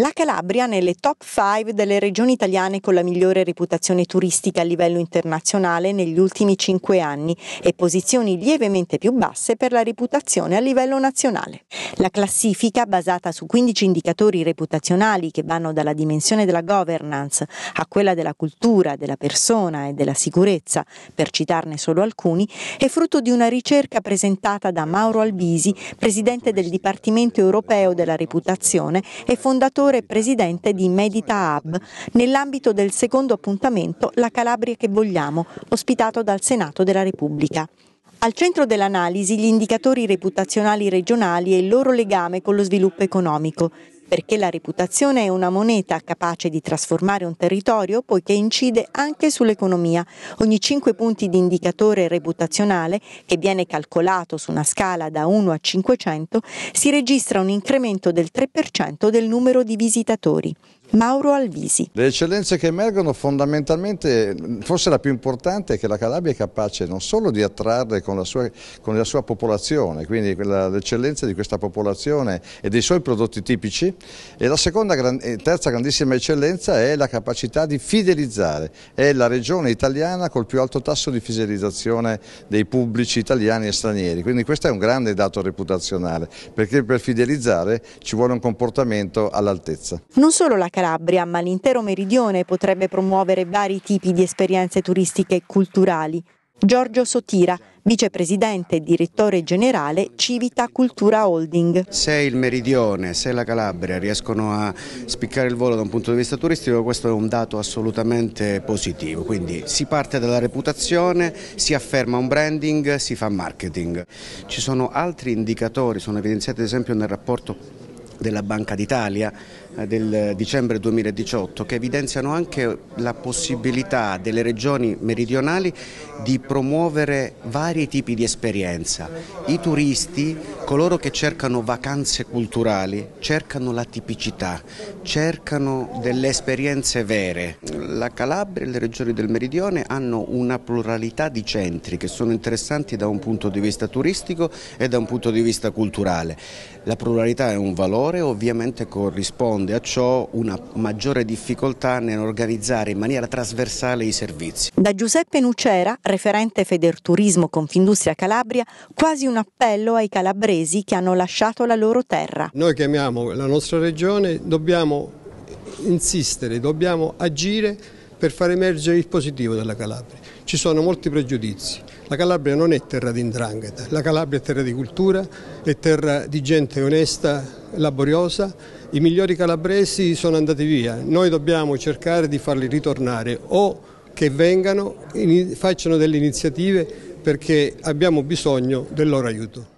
La Calabria nelle top 5 delle regioni italiane con la migliore reputazione turistica a livello internazionale negli ultimi 5 anni e posizioni lievemente più basse per la reputazione a livello nazionale. La classifica, basata su 15 indicatori reputazionali che vanno dalla dimensione della governance a quella della cultura, della persona e della sicurezza, per citarne solo alcuni, è frutto di una ricerca presentata da Mauro Albisi, presidente del Dipartimento europeo della reputazione e fondatore fondatore e presidente di Medita Hub, nell'ambito del secondo appuntamento La Calabria che vogliamo, ospitato dal Senato della Repubblica. Al centro dell'analisi gli indicatori reputazionali regionali e il loro legame con lo sviluppo economico perché la reputazione è una moneta capace di trasformare un territorio poiché incide anche sull'economia. Ogni 5 punti di indicatore reputazionale, che viene calcolato su una scala da 1 a 500, si registra un incremento del 3% del numero di visitatori. Mauro Alvisi. Le eccellenze che emergono fondamentalmente, forse la più importante è che la Calabria è capace non solo di attrarre con la sua, con la sua popolazione, quindi l'eccellenza di questa popolazione e dei suoi prodotti tipici, e la seconda, terza grandissima eccellenza è la capacità di fidelizzare, è la regione italiana col più alto tasso di fidelizzazione dei pubblici italiani e stranieri, quindi questo è un grande dato reputazionale, perché per fidelizzare ci vuole un comportamento all'altezza. Non solo la Calabria, ma l'intero meridione potrebbe promuovere vari tipi di esperienze turistiche e culturali. Giorgio Sotira, vicepresidente e direttore generale Civita Cultura Holding. Se il Meridione, se la Calabria riescono a spiccare il volo da un punto di vista turistico, questo è un dato assolutamente positivo, quindi si parte dalla reputazione, si afferma un branding, si fa marketing. Ci sono altri indicatori, sono evidenziati ad esempio nel rapporto della Banca d'Italia eh, del dicembre 2018 che evidenziano anche la possibilità delle regioni meridionali di promuovere vari tipi di esperienza. I turisti, coloro che cercano vacanze culturali, cercano la tipicità, cercano delle esperienze vere. La Calabria e le regioni del meridione hanno una pluralità di centri che sono interessanti da un punto di vista turistico e da un punto di vista culturale. La pluralità è un valore valore ovviamente corrisponde a ciò una maggiore difficoltà nell'organizzare in maniera trasversale i servizi. Da Giuseppe Nucera, referente Federturismo Confindustria Calabria, quasi un appello ai calabresi che hanno lasciato la loro terra. Noi che la nostra regione dobbiamo insistere, dobbiamo agire per far emergere il positivo della Calabria. Ci sono molti pregiudizi la Calabria non è terra di indrangheta, la Calabria è terra di cultura, è terra di gente onesta, laboriosa. I migliori calabresi sono andati via, noi dobbiamo cercare di farli ritornare o che vengano, facciano delle iniziative perché abbiamo bisogno del loro aiuto.